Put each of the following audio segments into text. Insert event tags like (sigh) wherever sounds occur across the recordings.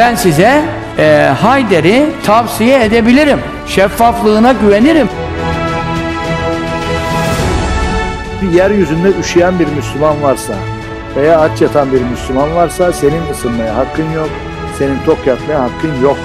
ben size e, Hayder'i tavsiye edebilirim. Şeffaflığına güvenirim. Bir Yeryüzünde üşüyen bir Müslüman varsa veya aç yatan bir Müslüman varsa senin ısınmaya hakkın yok, senin tok yatmaya hakkın yok.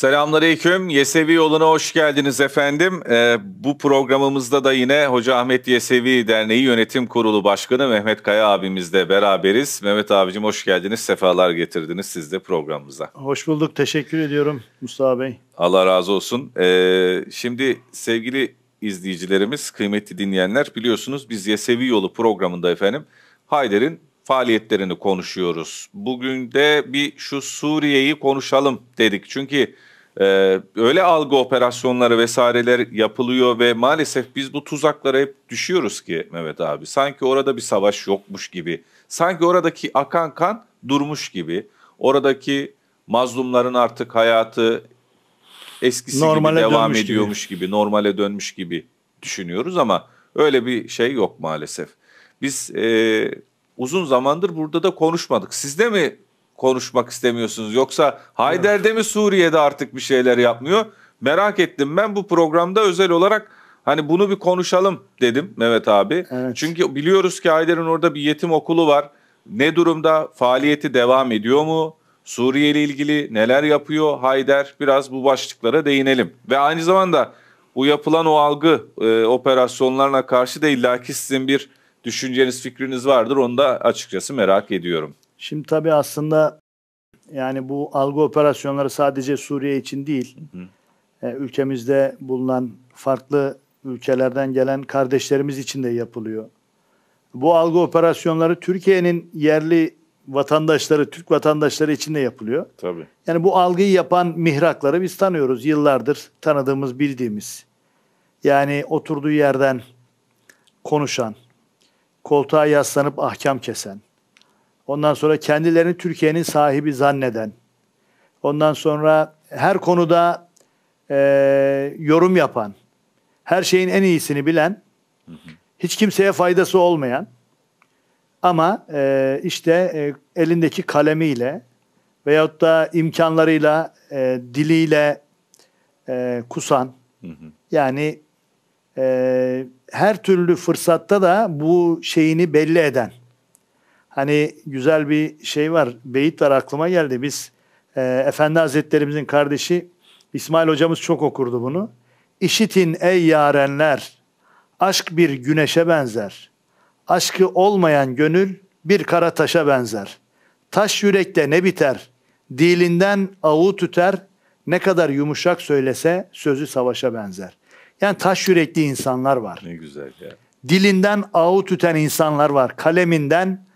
Selamünaleyküm. Yesevi yoluna hoş geldiniz efendim. Ee, bu programımızda da yine Hoca Ahmet Yesevi Derneği Yönetim Kurulu Başkanı Mehmet Kaya abimizle beraberiz. Mehmet abicim hoş geldiniz. Sefalar getirdiniz siz de programımıza. Hoş bulduk. Teşekkür ediyorum Mustafa Bey. Allah razı olsun. Ee, şimdi sevgili izleyicilerimiz, kıymetli dinleyenler biliyorsunuz biz Yesevi Yolu programında efendim Hayder'in faaliyetlerini konuşuyoruz. Bugün de bir şu Suriye'yi konuşalım dedik. Çünkü ee, öyle algı operasyonları vesaireler yapılıyor ve maalesef biz bu tuzaklara hep düşüyoruz ki Mehmet abi. Sanki orada bir savaş yokmuş gibi. Sanki oradaki akan kan durmuş gibi. Oradaki mazlumların artık hayatı eskisi normale gibi devam ediyormuş gibi. gibi, normale dönmüş gibi düşünüyoruz ama öyle bir şey yok maalesef. Biz e, uzun zamandır burada da konuşmadık. sizde mi konuşmak istemiyorsunuz? Yoksa Hayder'de de mi Suriye'de artık bir şeyler yapmıyor? Merak ettim ben bu programda özel olarak hani bunu bir konuşalım dedim Mehmet abi. Evet. Çünkü biliyoruz ki Hayder'in orada bir yetim okulu var. Ne durumda? Faaliyeti devam ediyor mu? Suriye ile ilgili neler yapıyor Hayder? Biraz bu başlıklara değinelim. Ve aynı zamanda bu yapılan o algı e, operasyonlarına karşı da illaki sizin bir düşünceniz, fikriniz vardır. Onu da açıkçası merak ediyorum. Şimdi tabii aslında yani bu algı operasyonları sadece Suriye için değil. Hı hı. E, ülkemizde bulunan farklı ülkelerden gelen kardeşlerimiz için de yapılıyor. Bu algı operasyonları Türkiye'nin yerli vatandaşları, Türk vatandaşları için de yapılıyor. Tabii. Yani bu algıyı yapan mihrakları biz tanıyoruz. Yıllardır tanıdığımız, bildiğimiz. Yani oturduğu yerden konuşan, koltuğa yaslanıp ahkam kesen, Ondan sonra kendilerini Türkiye'nin sahibi zanneden. Ondan sonra her konuda e, yorum yapan, her şeyin en iyisini bilen, hiç kimseye faydası olmayan ama e, işte e, elindeki kalemiyle veyahut da imkanlarıyla, e, diliyle e, kusan, yani e, her türlü fırsatta da bu şeyini belli eden, hani güzel bir şey var, beyit var aklıma geldi. Biz e, Efendi Hazretlerimizin kardeşi İsmail hocamız çok okurdu bunu. İşitin ey yarenler, aşk bir güneşe benzer. Aşkı olmayan gönül bir kara taşa benzer. Taş yürekte ne biter? Dilinden avu tüter, ne kadar yumuşak söylese sözü savaşa benzer. Yani taş yürekli insanlar var. Ne güzel ya. Dilinden avu tüten insanlar var. Kaleminden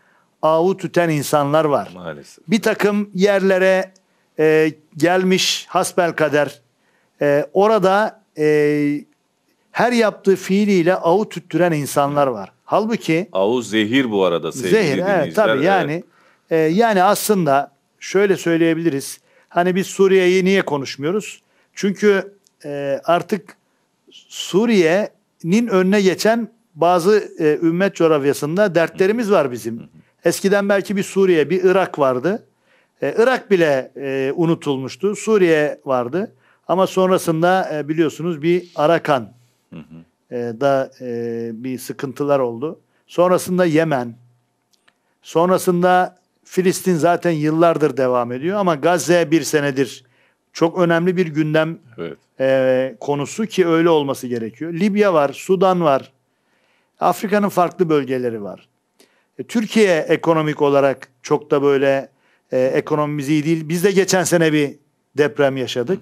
avu tüten insanlar var. Maalesef. Bir takım yerlere e, gelmiş hasbel kader e, orada e, her yaptığı fiiliyle avu tüttüren insanlar var. Halbuki avu zehir bu arada sevgili Zehir evet tabii evet. yani e, yani aslında şöyle söyleyebiliriz. Hani biz Suriye'yi niye konuşmuyoruz? Çünkü e, artık Suriye'nin önüne geçen bazı e, ümmet coğrafyasında dertlerimiz var bizim. Hı hı. Eskiden belki bir Suriye, bir Irak vardı. Ee, Irak bile e, unutulmuştu. Suriye vardı. Ama sonrasında e, biliyorsunuz bir Arakan E, da e, bir sıkıntılar oldu. Sonrasında Yemen. Sonrasında Filistin zaten yıllardır devam ediyor ama Gazze bir senedir çok önemli bir gündem evet. e, konusu ki öyle olması gerekiyor. Libya var, Sudan var, Afrika'nın farklı bölgeleri var. E, Türkiye ekonomik olarak çok da böyle e, ekonomimiz iyi değil. Biz de geçen sene bir deprem yaşadık.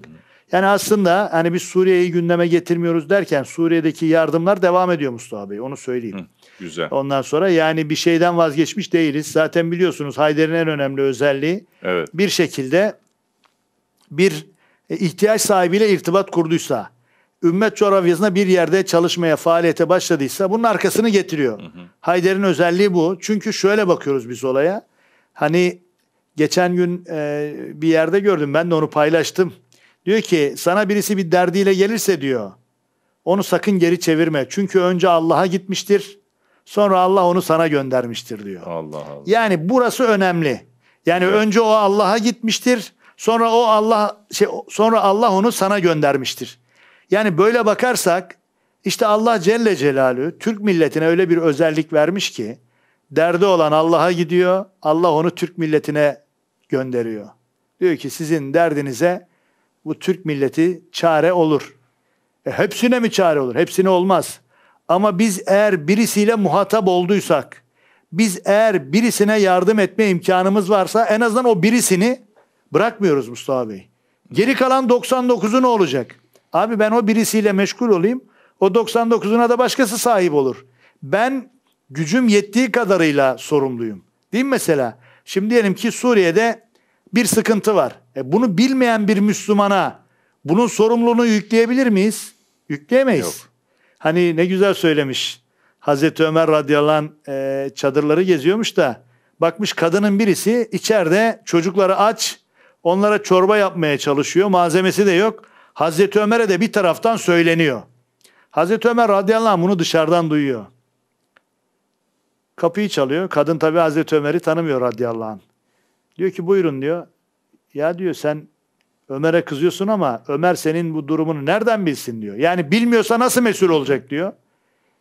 Yani aslında hani biz Suriye'yi gündeme getirmiyoruz derken Suriye'deki yardımlar devam ediyor Mustafa Bey onu söyleyeyim. Hı, güzel. Ondan sonra yani bir şeyden vazgeçmiş değiliz. Zaten biliyorsunuz Hayder'in en önemli özelliği evet. bir şekilde bir e, ihtiyaç sahibiyle irtibat kurduysa ümmet coğrafyasında bir yerde çalışmaya, faaliyete başladıysa bunun arkasını getiriyor. Hı hı. Hayder'in özelliği bu. Çünkü şöyle bakıyoruz biz olaya. Hani geçen gün e, bir yerde gördüm ben de onu paylaştım. Diyor ki sana birisi bir derdiyle gelirse diyor onu sakın geri çevirme. Çünkü önce Allah'a gitmiştir. Sonra Allah onu sana göndermiştir diyor. Allah Allah. Yani burası önemli. Yani evet. önce o Allah'a gitmiştir. Sonra o Allah şey sonra Allah onu sana göndermiştir. Yani böyle bakarsak işte Allah Celle Celalü Türk milletine öyle bir özellik vermiş ki derdi olan Allah'a gidiyor. Allah onu Türk milletine gönderiyor. Diyor ki sizin derdinize bu Türk milleti çare olur. E, hepsine mi çare olur? Hepsine olmaz. Ama biz eğer birisiyle muhatap olduysak, biz eğer birisine yardım etme imkanımız varsa en azından o birisini bırakmıyoruz Mustafa Bey. Geri kalan 99'u ne olacak? Abi ben o birisiyle meşgul olayım. O 99'una da başkası sahip olur. Ben gücüm yettiği kadarıyla sorumluyum. Değil mi mesela? Şimdi diyelim ki Suriye'de bir sıkıntı var. E bunu bilmeyen bir Müslümana bunun sorumluluğunu yükleyebilir miyiz? Yükleyemeyiz. Yok. Hani ne güzel söylemiş. Hazreti Ömer radıyallahu anh e, çadırları geziyormuş da bakmış kadının birisi içeride çocukları aç onlara çorba yapmaya çalışıyor. Malzemesi de yok. Hazreti Ömer'e de bir taraftan söyleniyor. Hazreti Ömer radıyallahu anh bunu dışarıdan duyuyor. Kapıyı çalıyor. Kadın tabi Hazreti Ömer'i tanımıyor radıyallahu anh. Diyor ki buyurun diyor. Ya diyor sen Ömer'e kızıyorsun ama Ömer senin bu durumunu nereden bilsin diyor. Yani bilmiyorsa nasıl mesul olacak diyor.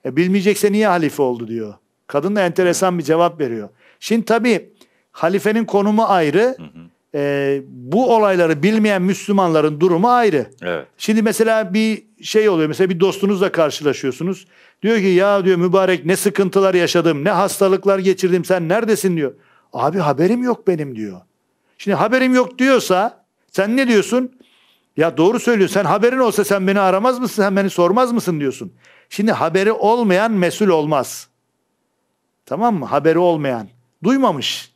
E bilmeyecekse niye halife oldu diyor. Kadın da enteresan bir cevap veriyor. Şimdi tabii halifenin konumu ayrı. Hı hı e, bu olayları bilmeyen Müslümanların durumu ayrı. Evet. Şimdi mesela bir şey oluyor. Mesela bir dostunuzla karşılaşıyorsunuz. Diyor ki ya diyor mübarek ne sıkıntılar yaşadım, ne hastalıklar geçirdim sen neredesin diyor. Abi haberim yok benim diyor. Şimdi haberim yok diyorsa sen ne diyorsun? Ya doğru söylüyorsun. Sen haberin olsa sen beni aramaz mısın? Sen beni sormaz mısın diyorsun. Şimdi haberi olmayan mesul olmaz. Tamam mı? Haberi olmayan. Duymamış.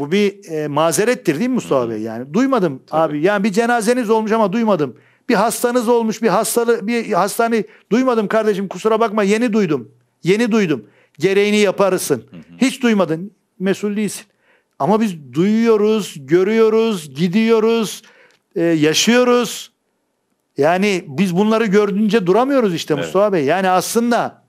Bu bir e, mazerettir değil mi Mustafa Bey? Yani duymadım Tabii. abi. Yani bir cenazeniz olmuş ama duymadım. Bir hastanız olmuş, bir hastalı bir hastane duymadım kardeşim kusura bakma yeni duydum. Yeni duydum. Gereğini yaparısın. Hiç duymadın. Mesul değilsin. Ama biz duyuyoruz, görüyoruz, gidiyoruz, e, yaşıyoruz. Yani biz bunları gördüğünce duramıyoruz işte evet. Mustafa Bey. Yani aslında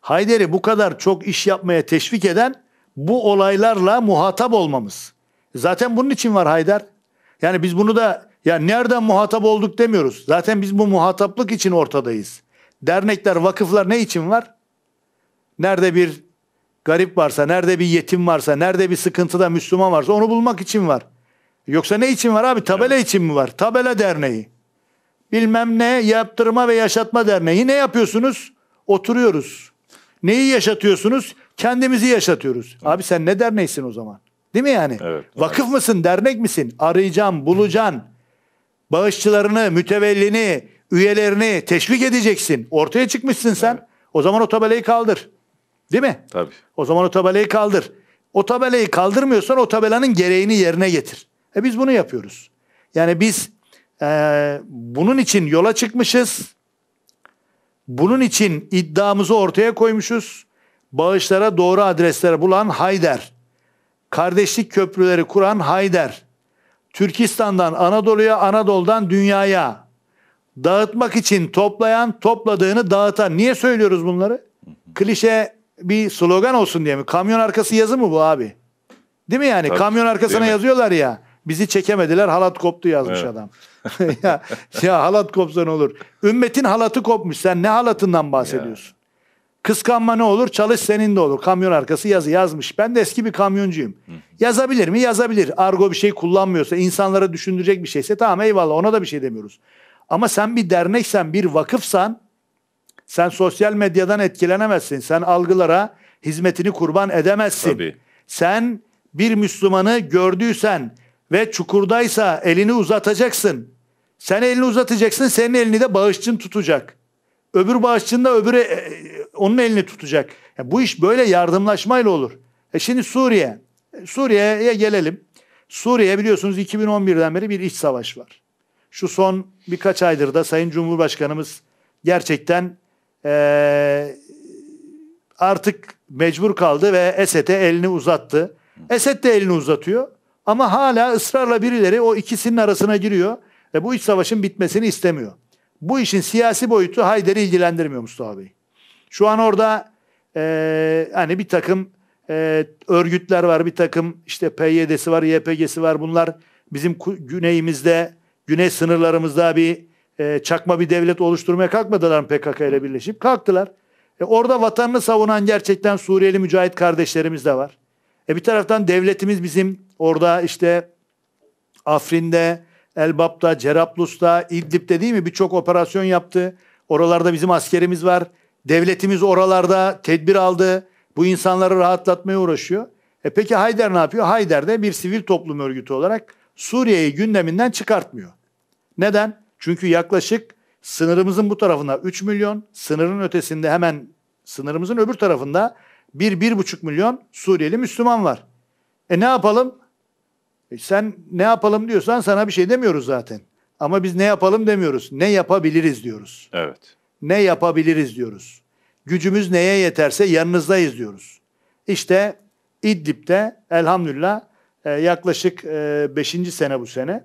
Hayder'i bu kadar çok iş yapmaya teşvik eden bu olaylarla muhatap olmamız. Zaten bunun için var Haydar. Yani biz bunu da ya nereden muhatap olduk demiyoruz. Zaten biz bu muhataplık için ortadayız. Dernekler, vakıflar ne için var? Nerede bir garip varsa, nerede bir yetim varsa, nerede bir sıkıntıda Müslüman varsa onu bulmak için var. Yoksa ne için var abi? Tabela evet. için mi var? Tabela derneği. Bilmem ne yaptırma ve yaşatma derneği. Ne yapıyorsunuz? Oturuyoruz. Neyi yaşatıyorsunuz? Kendimizi yaşatıyoruz. Evet. Abi sen ne derneksin o zaman? Değil mi yani? Evet, Vakıf evet. mısın, dernek misin? Arayacaksın, bulacaksın. Bağışçılarını, mütevellini, üyelerini teşvik edeceksin. Ortaya çıkmışsın sen. Evet. O zaman o tabelayı kaldır. Değil mi? Tabii. O zaman o tabelayı kaldır. O tabelayı kaldırmıyorsan o tabelanın gereğini yerine getir. E biz bunu yapıyoruz. Yani biz e, bunun için yola çıkmışız. Bunun için iddiamızı ortaya koymuşuz. Bağışlara doğru adresler bulan Hayder. Kardeşlik köprüleri kuran Hayder. Türkistan'dan Anadolu'ya, Anadolu'dan dünyaya. Dağıtmak için toplayan, topladığını dağıtan. Niye söylüyoruz bunları? Klişe bir slogan olsun diye mi? Kamyon arkası yazı mı bu abi? Değil mi yani? Tabii, Kamyon arkasına yazıyorlar ya. Bizi çekemediler halat koptu yazmış evet. adam. (laughs) ya, ya halat kopsa ne olur? Ümmetin halatı kopmuş. Sen ne halatından bahsediyorsun? Ya. Kıskanma ne olur? Çalış senin de olur. Kamyon arkası yazı yazmış. Ben de eski bir kamyoncuyum. Hı. Yazabilir mi? Yazabilir. Argo bir şey kullanmıyorsa, insanlara düşündürecek bir şeyse tamam eyvallah ona da bir şey demiyoruz. Ama sen bir derneksen, bir vakıfsan sen sosyal medyadan etkilenemezsin. Sen algılara hizmetini kurban edemezsin. Tabii. Sen bir Müslümanı gördüysen ve çukurdaysa elini uzatacaksın. Sen elini uzatacaksın, senin elini de bağışçın tutacak. Öbür bağışçın da öbürü e, e onun elini tutacak. Yani bu iş böyle yardımlaşmayla olur. E şimdi Suriye. Suriye'ye gelelim. Suriye biliyorsunuz 2011'den beri bir iç savaş var. Şu son birkaç aydır da Sayın Cumhurbaşkanımız gerçekten e, artık mecbur kaldı ve Esed'e elini uzattı. Esed de elini uzatıyor. Ama hala ısrarla birileri o ikisinin arasına giriyor ve bu iç savaşın bitmesini istemiyor. Bu işin siyasi boyutu Hayder'i ilgilendirmiyor Mustafa Bey. Şu an orada e, hani bir takım e, örgütler var, bir takım işte PYD'si var, YPG'si var. Bunlar bizim güneyimizde, güney sınırlarımızda bir e, çakma bir devlet oluşturmaya kalkmadılar PKK ile birleşip? Kalktılar. E, orada vatanını savunan gerçekten Suriyeli mücahit kardeşlerimiz de var. E, bir taraftan devletimiz bizim Orada işte Afrin'de, Elbap'ta, Cerablus'ta, İdlib'de değil mi birçok operasyon yaptı. Oralarda bizim askerimiz var. Devletimiz oralarda tedbir aldı. Bu insanları rahatlatmaya uğraşıyor. E peki Hayder ne yapıyor? Hayder de bir sivil toplum örgütü olarak Suriye'yi gündeminden çıkartmıyor. Neden? Çünkü yaklaşık sınırımızın bu tarafında 3 milyon, sınırın ötesinde hemen sınırımızın öbür tarafında 1-1,5 milyon Suriyeli Müslüman var. E ne yapalım? E sen ne yapalım diyorsan sana bir şey demiyoruz zaten. Ama biz ne yapalım demiyoruz. Ne yapabiliriz diyoruz. Evet. Ne yapabiliriz diyoruz. Gücümüz neye yeterse yanınızdayız diyoruz. İşte İdlib'de elhamdülillah e, yaklaşık 5. E, sene bu sene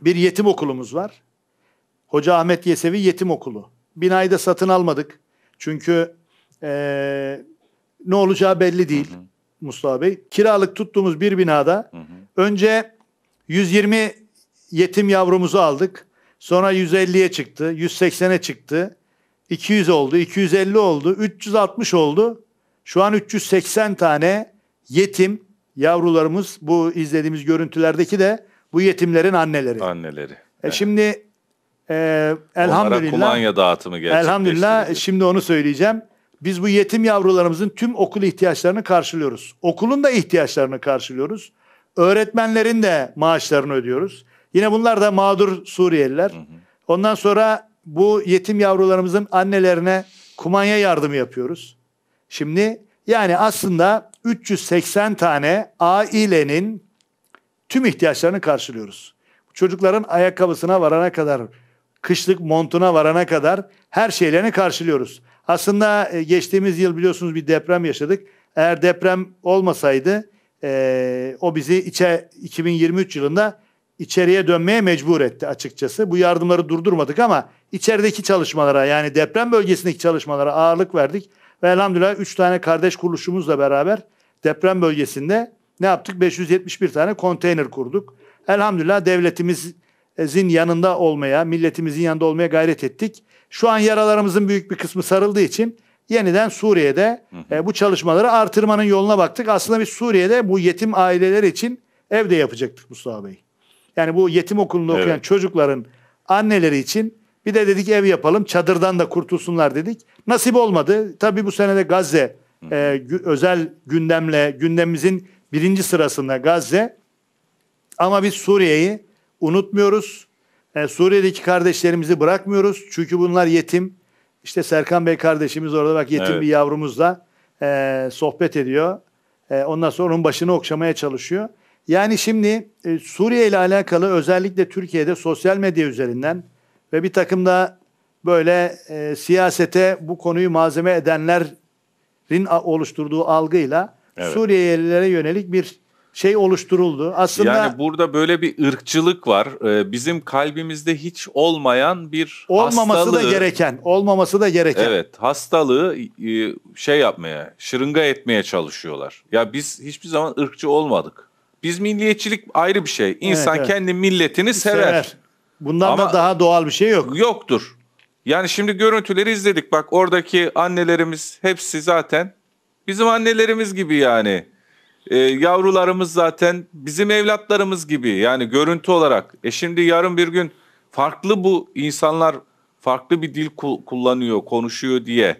bir yetim okulumuz var. Hoca Ahmet Yesevi Yetim Okulu. Binayı da satın almadık. Çünkü e, ne olacağı belli değil. Hı hı. Mustafa Bey. Kiralık tuttuğumuz bir binada hı hı. önce 120 yetim yavrumuzu aldık. Sonra 150'ye çıktı, 180'e çıktı. 200 oldu, 250 oldu, 360 oldu. Şu an 380 tane yetim yavrularımız bu izlediğimiz görüntülerdeki de bu yetimlerin anneleri. Anneleri. E evet. Şimdi e, elhamdülillah. Onlara kumanya dağıtımı gerçekleştirdik. Elhamdülillah e, şimdi onu söyleyeceğim biz bu yetim yavrularımızın tüm okul ihtiyaçlarını karşılıyoruz. Okulun da ihtiyaçlarını karşılıyoruz. Öğretmenlerin de maaşlarını ödüyoruz. Yine bunlar da mağdur Suriyeliler. Ondan sonra bu yetim yavrularımızın annelerine kumanya yardımı yapıyoruz. Şimdi yani aslında 380 tane ailenin tüm ihtiyaçlarını karşılıyoruz. Çocukların ayakkabısına varana kadar, kışlık montuna varana kadar her şeylerini karşılıyoruz. Aslında e, geçtiğimiz yıl biliyorsunuz bir deprem yaşadık. Eğer deprem olmasaydı e, o bizi içe 2023 yılında içeriye dönmeye mecbur etti açıkçası. Bu yardımları durdurmadık ama içerideki çalışmalara yani deprem bölgesindeki çalışmalara ağırlık verdik. Ve elhamdülillah 3 tane kardeş kuruluşumuzla beraber deprem bölgesinde ne yaptık? 571 tane konteyner kurduk. Elhamdülillah devletimizin yanında olmaya, milletimizin yanında olmaya gayret ettik. Şu an yaralarımızın büyük bir kısmı sarıldığı için yeniden Suriye'de e, bu çalışmaları artırmanın yoluna baktık. Aslında biz Suriye'de bu yetim aileler için evde yapacaktık Mustafa Bey. Yani bu yetim okulunda okuyan çocukların anneleri için bir de dedik ev yapalım çadırdan da kurtulsunlar dedik. Nasip olmadı. Tabii bu senede Gazze e, gü- özel gündemle gündemimizin birinci sırasında Gazze. Ama biz Suriye'yi unutmuyoruz. E, Suriye'deki kardeşlerimizi bırakmıyoruz. Çünkü bunlar yetim. İşte Serkan Bey kardeşimiz orada bak yetim evet. bir yavrumuzla e, sohbet ediyor. E, ondan sonra onun başını okşamaya çalışıyor. Yani şimdi e, Suriye ile alakalı özellikle Türkiye'de sosyal medya üzerinden ve bir takım da böyle e, siyasete bu konuyu malzeme edenlerin oluşturduğu algıyla evet. Suriyelilere yönelik bir şey oluşturuldu. Aslında yani burada böyle bir ırkçılık var. Ee, bizim kalbimizde hiç olmayan bir olmaması hastalığı, da gereken, olmaması da gereken. Evet, hastalığı e, şey yapmaya, şırınga etmeye çalışıyorlar. Ya biz hiçbir zaman ırkçı olmadık. Biz milliyetçilik ayrı bir şey. İnsan evet, evet. kendi milletini sever. sever. Bundan Ama da daha doğal bir şey yok. Yoktur. Yani şimdi görüntüleri izledik. Bak oradaki annelerimiz hepsi zaten bizim annelerimiz gibi yani e, yavrularımız zaten bizim evlatlarımız gibi yani görüntü olarak. E şimdi yarın bir gün farklı bu insanlar farklı bir dil kullanıyor, konuşuyor diye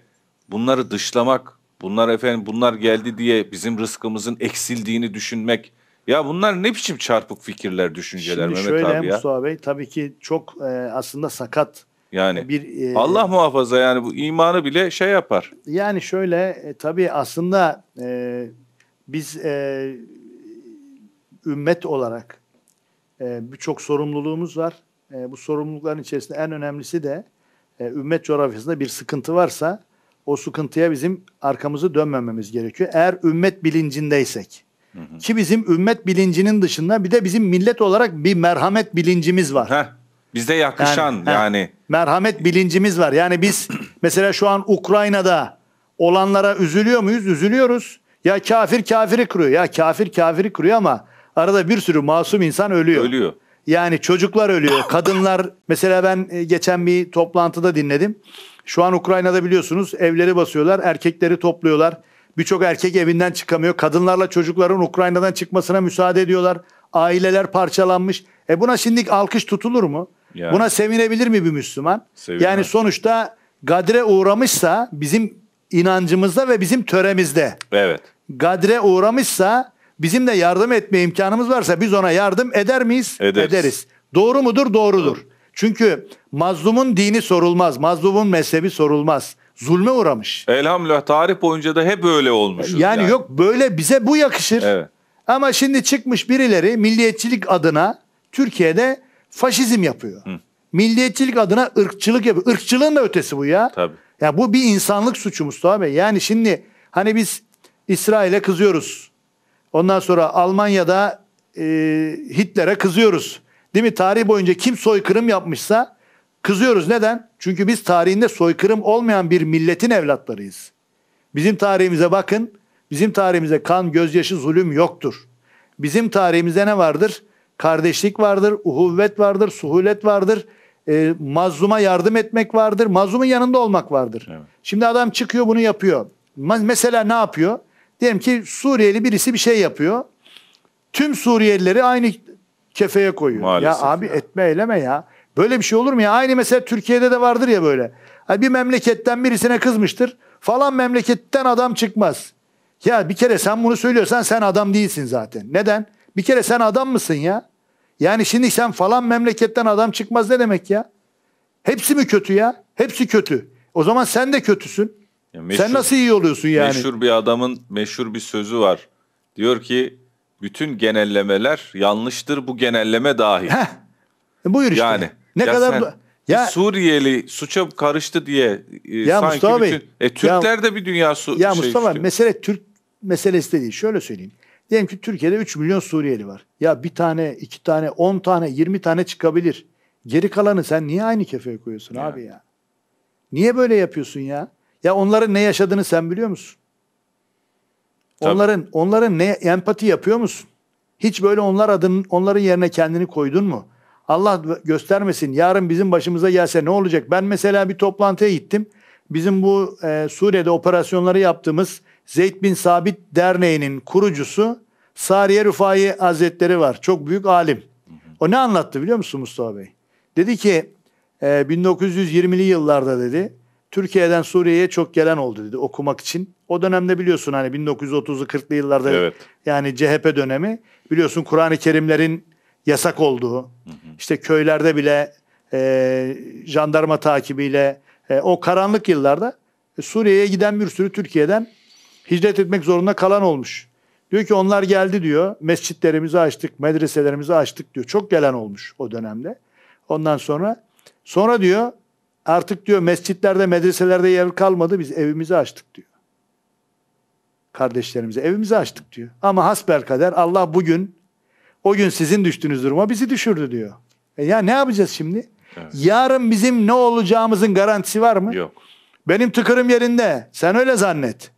bunları dışlamak, bunlar efendim bunlar geldi diye bizim rızkımızın eksildiğini düşünmek. Ya bunlar ne biçim çarpık fikirler, düşünceler Şimdi Mehmet şöyle, abi ya. Mustafa Bey tabii ki çok e, aslında sakat yani bir e, Allah muhafaza yani bu imanı bile şey yapar. Yani şöyle e, tabii aslında e, biz e, ümmet olarak e, birçok sorumluluğumuz var. E, bu sorumlulukların içerisinde en önemlisi de e, ümmet coğrafyasında bir sıkıntı varsa o sıkıntıya bizim arkamızı dönmememiz gerekiyor. Eğer ümmet bilincindeysek. Hı hı. Ki bizim ümmet bilincinin dışında bir de bizim millet olarak bir merhamet bilincimiz var. Heh, bize yakışan yani. yani. merhamet bilincimiz var. Yani biz mesela şu an Ukrayna'da olanlara üzülüyor muyuz? Üzülüyoruz. Ya kafir kafiri kırıyor. Ya kafir kafiri kırıyor ama arada bir sürü masum insan ölüyor. Ölüyor. Yani çocuklar ölüyor. Kadınlar mesela ben e, geçen bir toplantıda dinledim. Şu an Ukrayna'da biliyorsunuz evleri basıyorlar, erkekleri topluyorlar. Birçok erkek evinden çıkamıyor. Kadınlarla çocukların Ukrayna'dan çıkmasına müsaade ediyorlar. Aileler parçalanmış. E buna şimdi alkış tutulur mu? Yani. Buna sevinebilir mi bir Müslüman? Sevinmez. Yani sonuçta gadre uğramışsa bizim inancımızda ve bizim töremizde evet. gadre uğramışsa bizim de yardım etme imkanımız varsa biz ona yardım eder miyiz? Ederiz. Ederiz. Doğru mudur? Doğrudur. Doğru. Çünkü mazlumun dini sorulmaz, mazlumun mezhebi sorulmaz. Zulme uğramış. Elhamdülillah tarih boyunca da hep böyle olmuş. Yani, yani yok böyle bize bu yakışır. Evet. Ama şimdi çıkmış birileri milliyetçilik adına Türkiye'de faşizm yapıyor. Hı. Milliyetçilik adına ırkçılık yapıyor. Irkçılığın da ötesi bu ya. Tabii. Ya bu bir insanlık suçu Mustafa Bey. Yani şimdi hani biz İsrail'e kızıyoruz. Ondan sonra Almanya'da e, Hitler'e kızıyoruz. Değil mi? Tarih boyunca kim soykırım yapmışsa kızıyoruz. Neden? Çünkü biz tarihinde soykırım olmayan bir milletin evlatlarıyız. Bizim tarihimize bakın. Bizim tarihimize kan, gözyaşı, zulüm yoktur. Bizim tarihimize ne vardır? Kardeşlik vardır, uhuvvet vardır, suhulet vardır. E, mazluma yardım etmek vardır. Mazlumun yanında olmak vardır. Evet. Şimdi adam çıkıyor bunu yapıyor. Mesela ne yapıyor? Diyelim ki Suriyeli birisi bir şey yapıyor. Tüm Suriyelileri aynı kefeye koyuyor. Maalesef ya abi ya. etme eyleme ya. Böyle bir şey olur mu ya? Aynı mesela Türkiye'de de vardır ya böyle. Hani bir memleketten birisine kızmıştır. Falan memleketten adam çıkmaz. Ya bir kere sen bunu söylüyorsan sen adam değilsin zaten. Neden? Bir kere sen adam mısın ya? Yani şimdi sen falan memleketten adam çıkmaz ne demek ya? Hepsi mi kötü ya? Hepsi kötü. O zaman sen de kötüsün. Ya meşhur, sen nasıl iyi oluyorsun yani? Meşhur bir adamın meşhur bir sözü var. Diyor ki bütün genellemeler yanlıştır bu genelleme dahi. Heh, e, buyur işte. Yani. Ne ya kadar sen, ya Suriyeli suça karıştı diye e, ya sanki Mustafa bütün, Bey, e Türkler ya, de bir dünya su Ya şey Mustafa işte. mesele Türk meselesi de değil. Şöyle söyleyeyim. Diyelim ki Türkiye'de 3 milyon Suriyeli var. Ya bir tane, iki tane, 10 tane, 20 tane çıkabilir. Geri kalanı sen niye aynı kefeye koyuyorsun ya. abi ya? Niye böyle yapıyorsun ya? Ya onların ne yaşadığını sen biliyor musun? Tabii. Onların onların ne empati yapıyor musun? Hiç böyle onlar adın onların yerine kendini koydun mu? Allah göstermesin yarın bizim başımıza gelse ne olacak? Ben mesela bir toplantıya gittim. Bizim bu e, Suriye'de operasyonları yaptığımız Zeyd bin Sabit Derneği'nin kurucusu Sariye Rufai Hazretleri var. Çok büyük alim. O ne anlattı biliyor musun Mustafa Bey? Dedi ki 1920'li e, yıllarda dedi Türkiye'den Suriye'ye çok gelen oldu dedi okumak için. O dönemde biliyorsun hani 1930'lu 40'lı yıllarda evet. yani CHP dönemi biliyorsun Kur'an-ı Kerimlerin yasak olduğu hı hı. işte köylerde bile e, jandarma takibiyle e, o karanlık yıllarda Suriye'ye giden bir sürü Türkiye'den hicret etmek zorunda kalan olmuş. Diyor ki onlar geldi diyor. Mescitlerimizi açtık, medreselerimizi açtık diyor. Çok gelen olmuş o dönemde. Ondan sonra sonra diyor artık diyor mescitlerde, medreselerde yer kalmadı. Biz evimizi açtık diyor. Kardeşlerimize evimizi açtık diyor. Ama hasper kader Allah bugün o gün sizin düştüğünüz duruma bizi düşürdü diyor. E ya ne yapacağız şimdi? Evet. Yarın bizim ne olacağımızın garantisi var mı? Yok. Benim tıkırım yerinde. Sen öyle zannet.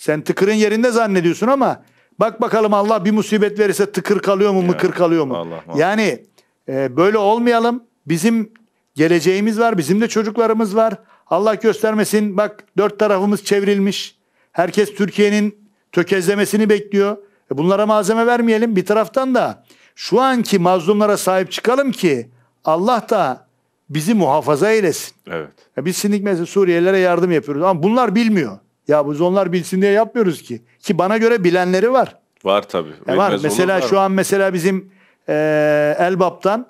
Sen tıkırın yerinde zannediyorsun ama bak bakalım Allah bir musibet verirse tıkır kalıyor mu, ya, mıkır kalıyor mu? Allah Allah. Yani e, böyle olmayalım. Bizim geleceğimiz var, bizim de çocuklarımız var. Allah göstermesin bak dört tarafımız çevrilmiş. Herkes Türkiye'nin tökezlemesini bekliyor. E bunlara malzeme vermeyelim. Bir taraftan da şu anki mazlumlara sahip çıkalım ki Allah da bizi muhafaza eylesin. Evet. Ya e, biz şimdi mesela Suriyelilere yardım yapıyoruz ama bunlar bilmiyor. Ya biz onlar bilsin diye yapmıyoruz ki. Ki bana göre bilenleri var. Var tabii. E var. Bilmez mesela var. şu an mesela bizim e, Elbap'tan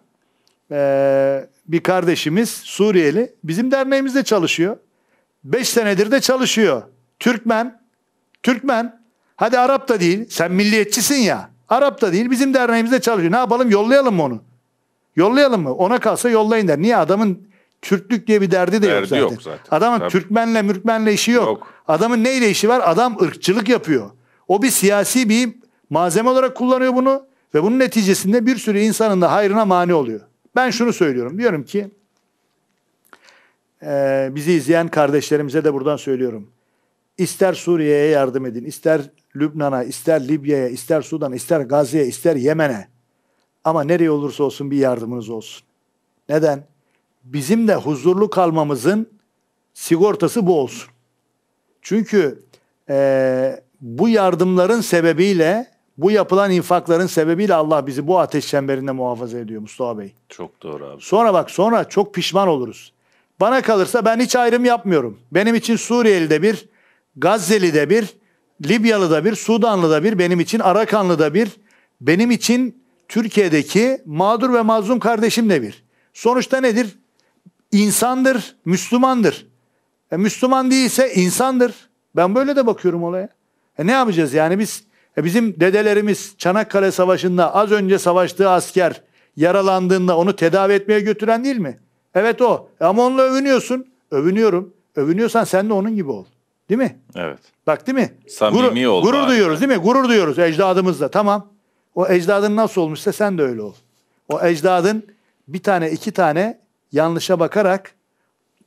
e, bir kardeşimiz Suriyeli bizim derneğimizde çalışıyor. beş senedir de çalışıyor. Türkmen. Türkmen. Hadi Arap da değil. Sen milliyetçisin ya. Arap da değil. Bizim derneğimizde çalışıyor. Ne yapalım? Yollayalım mı onu? Yollayalım mı? Ona kalsa yollayın der. Niye? Adamın Türklük diye bir derdi de derdi yok zaten. Yok zaten. Adamın Tabii. Türkmenle mürkmenle işi yok. yok. Adamın neyle işi var? Adam ırkçılık yapıyor. O bir siyasi bir malzeme olarak kullanıyor bunu ve bunun neticesinde bir sürü insanın da hayrına mani oluyor. Ben şunu söylüyorum. Diyorum ki e, bizi izleyen kardeşlerimize de buradan söylüyorum. İster Suriye'ye yardım edin, ister Lübnan'a, ister Libya'ya, ister Sudan, ister Gazze'ye, ister Yemen'e. Ama nereye olursa olsun bir yardımınız olsun. Neden? bizim de huzurlu kalmamızın sigortası bu olsun. Çünkü e, bu yardımların sebebiyle, bu yapılan infakların sebebiyle Allah bizi bu ateş çemberinde muhafaza ediyor Mustafa Bey. Çok doğru abi. Sonra bak sonra çok pişman oluruz. Bana kalırsa ben hiç ayrım yapmıyorum. Benim için Suriyeli'de bir, Gazze'li'de bir, Libyalı'da bir, Sudanlı'da bir, benim için Arakanlı'da bir, benim için Türkiye'deki mağdur ve mazlum kardeşim de bir. Sonuçta nedir? insandır, Müslümandır. E, Müslüman değilse insandır. Ben böyle de bakıyorum olaya. E, ne yapacağız yani biz? E, bizim dedelerimiz Çanakkale Savaşı'nda az önce savaştığı asker yaralandığında onu tedavi etmeye götüren değil mi? Evet o. E, ama onunla övünüyorsun. Övünüyorum. Övünüyorsan sen de onun gibi ol. Değil mi? Evet. Bak değil mi? Samimi Gur- ol. Gurur abi. duyuyoruz değil mi? Gurur duyuyoruz ecdadımızla. Tamam. O ecdadın nasıl olmuşsa sen de öyle ol. O ecdadın bir tane iki tane yanlışa bakarak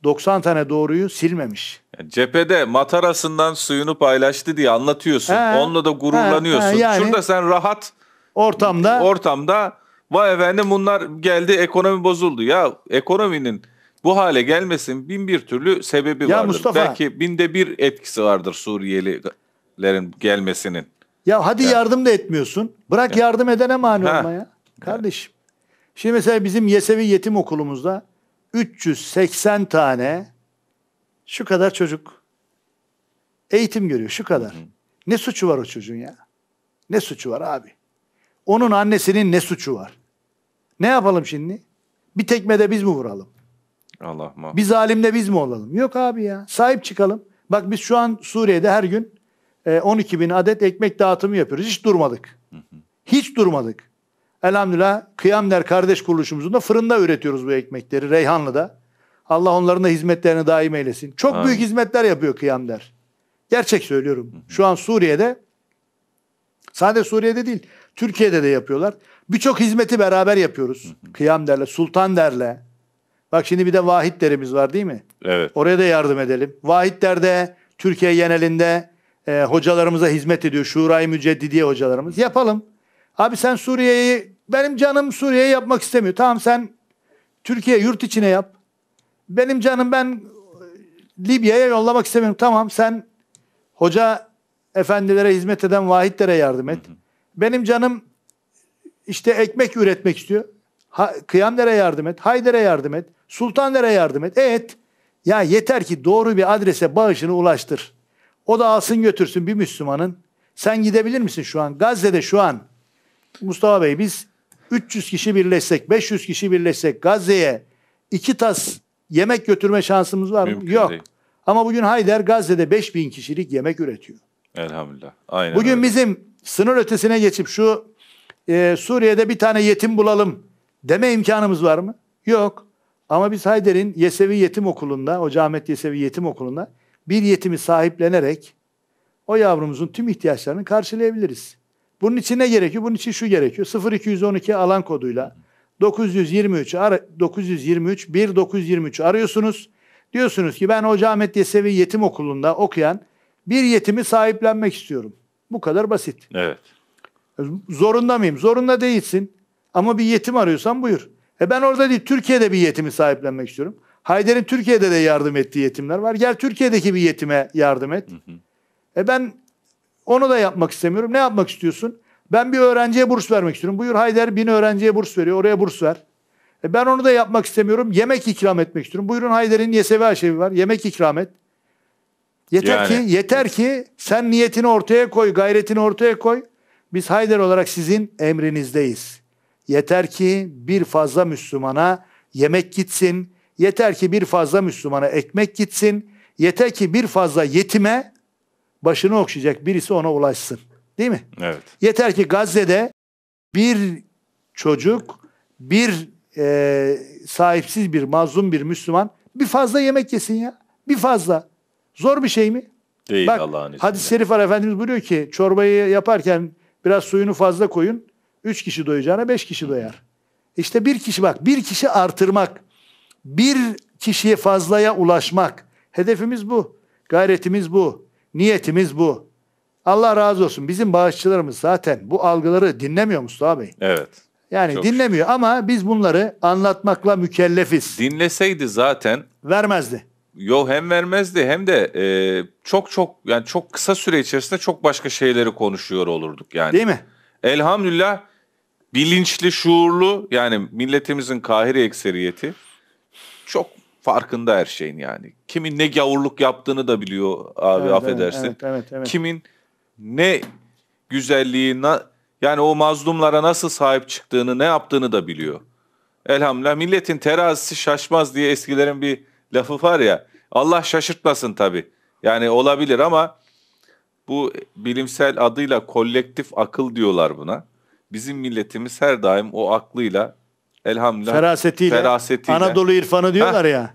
90 tane doğruyu silmemiş. Yani e, cephede matarasından suyunu paylaştı diye anlatıyorsun. He, Onunla da gururlanıyorsun. He, yani, Şurada sen rahat ortamda ortamda vay efendim bunlar geldi ekonomi bozuldu. Ya ekonominin bu hale gelmesin bin bir türlü sebebi ya vardır. Belki binde bir etkisi vardır Suriyelilerin gelmesinin. Ya hadi ya. yardım da etmiyorsun. Bırak ya. yardım edene mani ha. olmaya. Kardeşim. Şimdi mesela bizim Yesevi Yetim Okulumuzda 380 tane şu kadar çocuk eğitim görüyor şu kadar. Ne suçu var o çocuğun ya? Ne suçu var abi? Onun annesinin ne suçu var? Ne yapalım şimdi? Bir tekmede biz mi vuralım? Allah ma. Biz alimde biz mi olalım? Yok abi ya. Sahip çıkalım. Bak biz şu an Suriye'de her gün 12 e, bin adet ekmek dağıtımı yapıyoruz. Hiç durmadık. Hiç durmadık. Elhamdülillah Kıyamler kardeş kuruluşumuzun da fırında üretiyoruz bu ekmekleri Reyhanlı'da. Allah onların da hizmetlerini daim eylesin. Çok Aynen. büyük hizmetler yapıyor Kıyamler. Gerçek söylüyorum. Şu an Suriye'de sadece Suriye'de değil Türkiye'de de yapıyorlar. Birçok hizmeti beraber yapıyoruz. Kıyam derle, sultan derle. Bak şimdi bir de vahit var değil mi? Evet. Oraya da yardım edelim. Vahit Türkiye genelinde e, hocalarımıza hizmet ediyor. Şuray Müceddidiye hocalarımız. Yapalım. Abi sen Suriye'yi benim canım Suriye yapmak istemiyor. Tamam sen Türkiye yurt içine yap. Benim canım ben Libya'ya yollamak istemiyorum. Tamam sen hoca efendilere hizmet eden vahitlere yardım et. Benim canım işte ekmek üretmek istiyor. Ha, Kıyamdere yardım et, Hayder'e yardım et, Sultanlere yardım et. Et. Ya yeter ki doğru bir adrese bağışını ulaştır. O da alsın götürsün bir Müslümanın. Sen gidebilir misin şu an? Gazze'de şu an Mustafa Bey biz 300 kişi birleşsek, 500 kişi birleşsek Gazze'ye iki tas yemek götürme şansımız var mı? Yok. Değil. Ama bugün Hayder Gazze'de 5000 kişilik yemek üretiyor. Elhamdülillah. Aynen bugün öyle. bizim sınır ötesine geçip şu e, Suriye'de bir tane yetim bulalım deme imkanımız var mı? Yok. Ama biz Hayder'in Yesevi Yetim Okulu'nda, Hoca Ahmet Yesevi Yetim Okulu'nda bir yetimi sahiplenerek o yavrumuzun tüm ihtiyaçlarını karşılayabiliriz. Bunun için ne gerekiyor? Bunun için şu gerekiyor. 0212 alan koduyla 923 923 1923 arıyorsunuz. Diyorsunuz ki ben Hoca Ahmet Yesevi Yetim Okulu'nda okuyan bir yetimi sahiplenmek istiyorum. Bu kadar basit. Evet. Zorunda mıyım? Zorunda değilsin. Ama bir yetim arıyorsan buyur. E ben orada değil Türkiye'de bir yetimi sahiplenmek istiyorum. Hayder'in Türkiye'de de yardım ettiği yetimler var. Gel Türkiye'deki bir yetime yardım et. Hı hı. E ben onu da yapmak istemiyorum. Ne yapmak istiyorsun? Ben bir öğrenciye burs vermek istiyorum. Buyur Hayder bin öğrenciye burs veriyor. Oraya burs ver. E ben onu da yapmak istemiyorum. Yemek ikram etmek istiyorum. Buyurun Hayder'in YSV aşevi var. Yemek ikram et. Yeter yani. ki yeter ki sen niyetini ortaya koy, gayretini ortaya koy. Biz Hayder olarak sizin emrinizdeyiz. Yeter ki bir fazla Müslümana yemek gitsin. Yeter ki bir fazla Müslümana ekmek gitsin. Yeter ki bir fazla yetime başını okşayacak birisi ona ulaşsın. Değil mi? Evet. Yeter ki Gazze'de bir çocuk, bir e, sahipsiz bir, mazlum bir Müslüman bir fazla yemek yesin ya. Bir fazla. Zor bir şey mi? Değil Bak, Allah'ın izniyle. Hadis-i şerif var Efendimiz buyuruyor ki çorbayı yaparken biraz suyunu fazla koyun. Üç kişi doyacağına beş kişi doyar. İşte bir kişi bak bir kişi artırmak. Bir kişiye fazlaya ulaşmak. Hedefimiz bu. Gayretimiz bu. Niyetimiz bu. Allah razı olsun. Bizim bağışçılarımız zaten bu algıları dinlemiyor Mustafa Bey. Evet. Yani Çok dinlemiyor ama biz bunları anlatmakla mükellefiz. Dinleseydi zaten vermezdi. Yo hem vermezdi hem de e, çok çok yani çok kısa süre içerisinde çok başka şeyleri konuşuyor olurduk yani. Değil mi? Elhamdülillah bilinçli, şuurlu yani milletimizin kahir ekseriyeti çok farkında her şeyin yani. Kimin ne gavurluk yaptığını da biliyor abi evet, affedersin. Evet, evet, evet. Kimin ne güzelliği na, yani o mazlumlara nasıl sahip çıktığını ne yaptığını da biliyor. Elhamdülillah milletin terazisi şaşmaz diye eskilerin bir lafı var ya. Allah şaşırtmasın tabii. Yani olabilir ama bu bilimsel adıyla kolektif akıl diyorlar buna. Bizim milletimiz her daim o aklıyla elhamdülillah ferasetiyle, ferasetiyle. Anadolu irfanı diyorlar Heh. ya.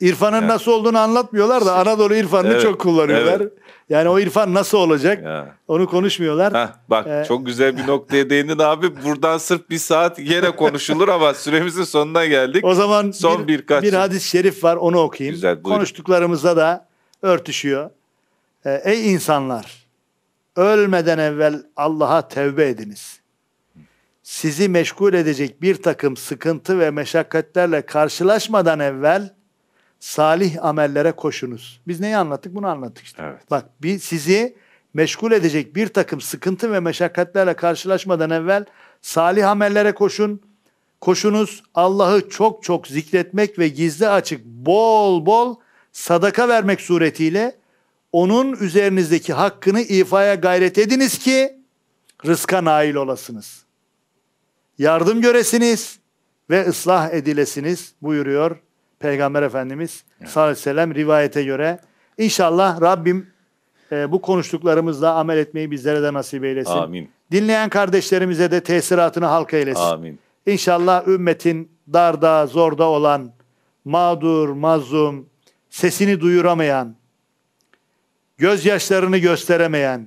İrfanın yani. nasıl olduğunu anlatmıyorlar da Anadolu irfanını evet, çok kullanıyorlar. Evet. Yani o irfan nasıl olacak? Ya. Onu konuşmuyorlar. Heh, bak ee, çok güzel bir noktaya değindin abi. Buradan sırf bir saat yine konuşulur ama süremizin sonuna geldik. O zaman son bir, birkaç bir hadis-i şerif var onu okuyayım. Güzel, Konuştuklarımızda da örtüşüyor. Ee, Ey insanlar ölmeden evvel Allah'a tevbe ediniz sizi meşgul edecek bir takım sıkıntı ve meşakkatlerle karşılaşmadan evvel salih amellere koşunuz. Biz neyi anlattık? Bunu anlattık işte. Evet. Bak bir sizi meşgul edecek bir takım sıkıntı ve meşakkatlerle karşılaşmadan evvel salih amellere koşun. Koşunuz Allah'ı çok çok zikretmek ve gizli açık bol bol sadaka vermek suretiyle onun üzerinizdeki hakkını ifaya gayret ediniz ki rızka nail olasınız yardım göresiniz ve ıslah edilesiniz buyuruyor Peygamber Efendimiz evet. sallallahu aleyhi ve sellem rivayete göre. İnşallah Rabbim e, bu konuştuklarımızla amel etmeyi bizlere de nasip eylesin. Amin. Dinleyen kardeşlerimize de tesiratını halk eylesin. Amin. İnşallah ümmetin darda, zorda olan, mağdur, mazlum, sesini duyuramayan, gözyaşlarını gösteremeyen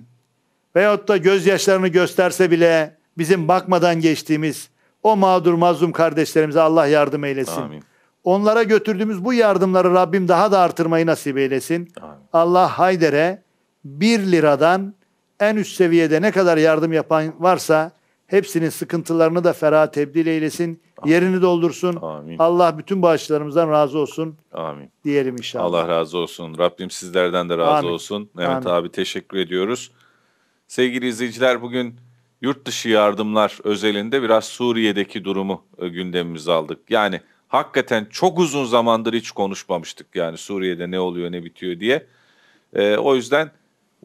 veyahut da gözyaşlarını gösterse bile bizim bakmadan geçtiğimiz o mağdur mazlum kardeşlerimize Allah yardım eylesin. Amin. Onlara götürdüğümüz bu yardımları Rabbim daha da artırmayı nasip eylesin. Amin. Allah Hayder'e 1 liradan en üst seviyede ne kadar yardım yapan varsa hepsinin sıkıntılarını da ferah tebdil eylesin. Amin. Yerini doldursun. Amin. Allah bütün bağışlarımızdan razı olsun. Amin. Diyelim inşallah. Allah razı olsun. Rabbim sizlerden de razı Amin. olsun. Mehmet Amin. abi teşekkür ediyoruz. Sevgili izleyiciler bugün yurt dışı yardımlar özelinde biraz Suriye'deki durumu e, gündemimize aldık. Yani hakikaten çok uzun zamandır hiç konuşmamıştık yani Suriye'de ne oluyor ne bitiyor diye. E, o yüzden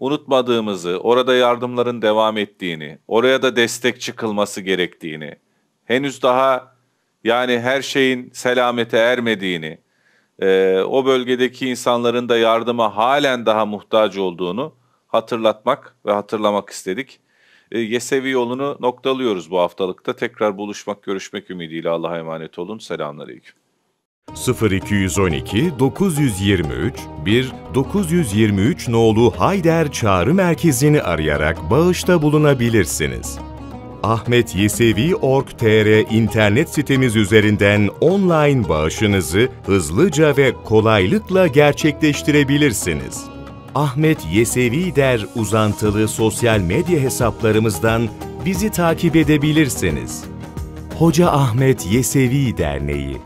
unutmadığımızı, orada yardımların devam ettiğini, oraya da destek çıkılması gerektiğini, henüz daha yani her şeyin selamete ermediğini, e, o bölgedeki insanların da yardıma halen daha muhtaç olduğunu hatırlatmak ve hatırlamak istedik. E, Yesevi yolunu noktalıyoruz bu haftalıkta. Tekrar buluşmak, görüşmek ümidiyle Allah'a emanet olun. Selamünaleyküm. 0212 923 1 923 nolu Hayder Çağrı Merkezi'ni arayarak bağışta bulunabilirsiniz. Ahmet Yesevi Org.tr internet sitemiz üzerinden online bağışınızı hızlıca ve kolaylıkla gerçekleştirebilirsiniz. Ahmet Yesevi der uzantılı sosyal medya hesaplarımızdan bizi takip edebilirsiniz. Hoca Ahmet Yesevi Derneği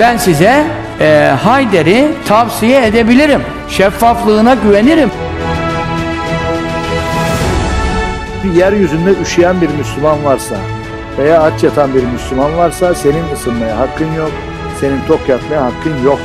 Ben size e, Hayder'i tavsiye edebilirim. Şeffaflığına güvenirim. Yeryüzünde üşüyen bir Müslüman varsa veya aç yatan bir Müslüman varsa senin ısınmaya hakkın yok, senin tok yatmaya hakkın yok.